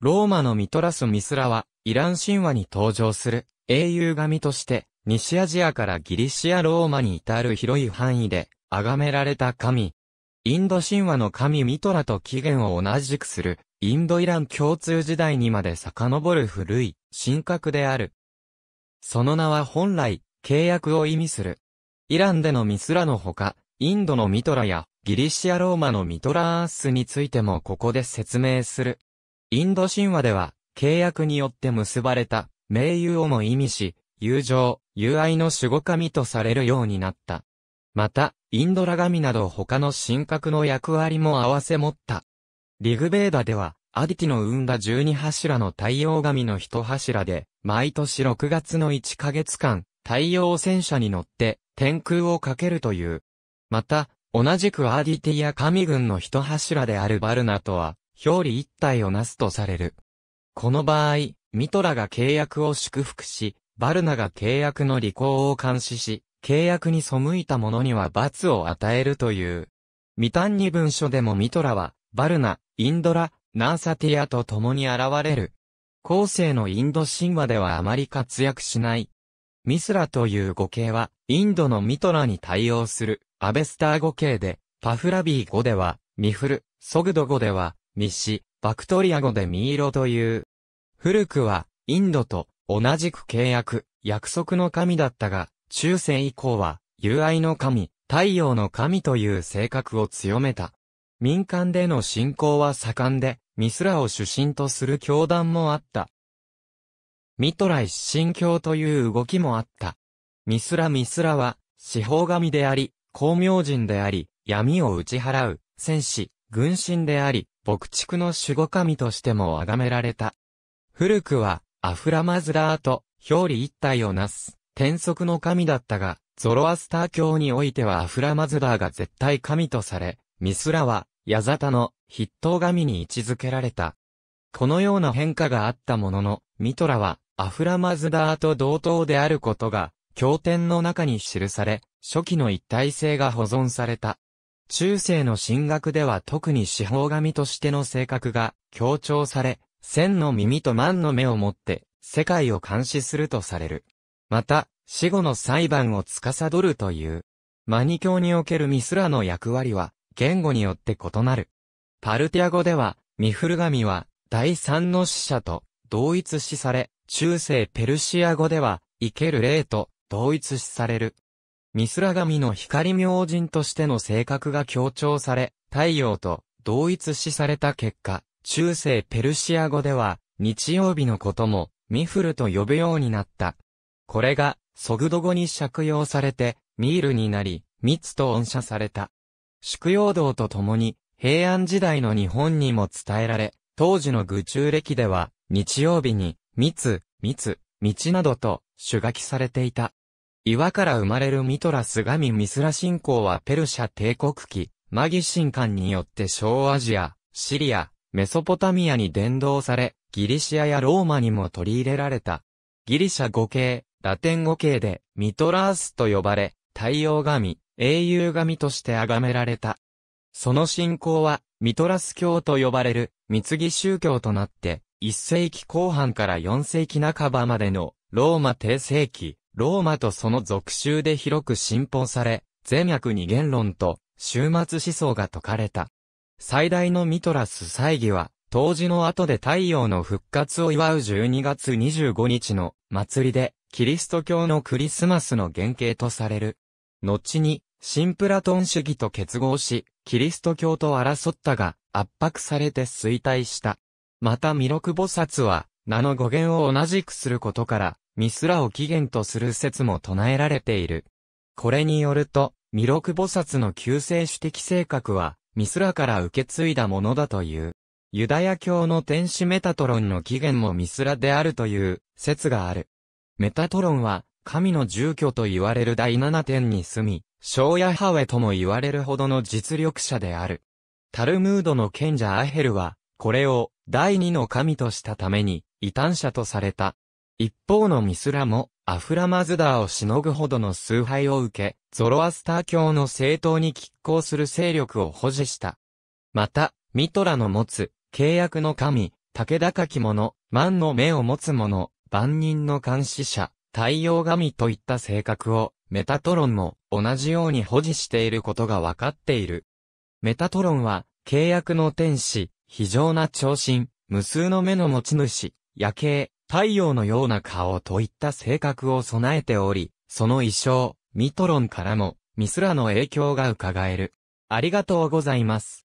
ローマのミトラス・ミスラは、イラン神話に登場する英雄神として、西アジアからギリシア・ローマに至る広い範囲で崇められた神。インド神話の神ミトラと起源を同じくする、インド・イラン共通時代にまで遡る古い神格である。その名は本来、契約を意味する。イランでのミスラのほか、インドのミトラやギリシア・ローマのミトラアースについてもここで説明する。インド神話では、契約によって結ばれた、名誉をも意味し、友情、友愛の守護神とされるようになった。また、インドラ神など他の神格の役割も合わせ持った。リグベーダでは、アディティの生んだ12柱の太陽神の一柱で、毎年6月の1ヶ月間、太陽戦車に乗って、天空をかけるという。また、同じくアディティや神軍の一柱であるバルナとは、表裏一体をなすとされる。この場合、ミトラが契約を祝福し、バルナが契約の履行を監視し、契約に背いた者には罰を与えるという。未単に文書でもミトラは、バルナ、インドラ、ナーサティアと共に現れる。後世のインド神話ではあまり活躍しない。ミスラという語形は、インドのミトラに対応する、アベスター語形で、パフラビー語では、ミフル、ソグド語では、密シ、バクトリア語でミイロという。古くは、インドと同じく契約、約束の神だったが、中世以降は、友愛の神、太陽の神という性格を強めた。民間での信仰は盛んで、ミスラを主神とする教団もあった。ミトラ一神教という動きもあった。ミスラミスラは、司法神であり、光明人であり、闇を打ち払う、戦士、軍神であり、牧畜の守護神としても崇められた。古くは、アフラマズラーと表裏一体をなす、天足の神だったが、ゾロアスター教においてはアフラマズラーが絶対神とされ、ミスラは、ヤザタの筆頭神に位置づけられた。このような変化があったものの、ミトラは、アフラマズダーと同等であることが、経典の中に記され、初期の一体性が保存された。中世の神学では特に司法神としての性格が強調され、千の耳と万の目を持って世界を監視するとされる。また、死後の裁判を司るという。マニ教におけるミスラの役割は言語によって異なる。パルティア語では、ミフル神は第三の死者と同一視され、中世ペルシア語では、生ける霊と同一視される。ミスラ神の光明人としての性格が強調され、太陽と同一視された結果、中世ペルシア語では、日曜日のことも、ミフルと呼ぶようになった。これが、ソグド語に借用されて、ミールになり、密と音赦された。祝用道とともに、平安時代の日本にも伝えられ、当時の愚中歴では、日曜日に、密、密、道などと、主書きされていた。岩から生まれるミトラス神ミミスラ信仰はペルシャ帝国期、マギ神官によって小アジア、シリア、メソポタミアに伝道され、ギリシアやローマにも取り入れられた。ギリシャ語系、ラテン語系で、ミトラースと呼ばれ、太陽神、英雄神として崇められた。その信仰は、ミトラス教と呼ばれる、貢ぎ宗教となって、1世紀後半から4世紀半ばまでの、ローマ帝世紀、ローマとその属州で広く信奉され、全脈二元論と、終末思想が説かれた。最大のミトラス祭儀は、当時の後で太陽の復活を祝う12月25日の祭りで、キリスト教のクリスマスの原型とされる。後に、シンプラトン主義と結合し、キリスト教と争ったが、圧迫されて衰退した。また弥勒菩薩は、名の語源を同じくすることから、ミスラを起源とする説も唱えられている。これによると、弥勒菩薩の救世主的性格は、ミスラから受け継いだものだという。ユダヤ教の天使メタトロンの起源もミスラであるという説がある。メタトロンは、神の住居と言われる第七点に住み、小ヤハウェとも言われるほどの実力者である。タルムードの賢者アヘルは、これを第二の神としたために、異端者とされた。一方のミスラも、アフラマズダーをしのぐほどの崇拝を受け、ゾロアスター教の政党に拮抗する勢力を保持した。また、ミトラの持つ、契約の神、武書き者、万の目を持つ者、万人の監視者、太陽神といった性格を、メタトロンも同じように保持していることがわかっている。メタトロンは、契約の天使、非常な長身、無数の目の持ち主、夜景、太陽のような顔といった性格を備えており、その衣装、ミトロンからも、ミスラの影響が伺える。ありがとうございます。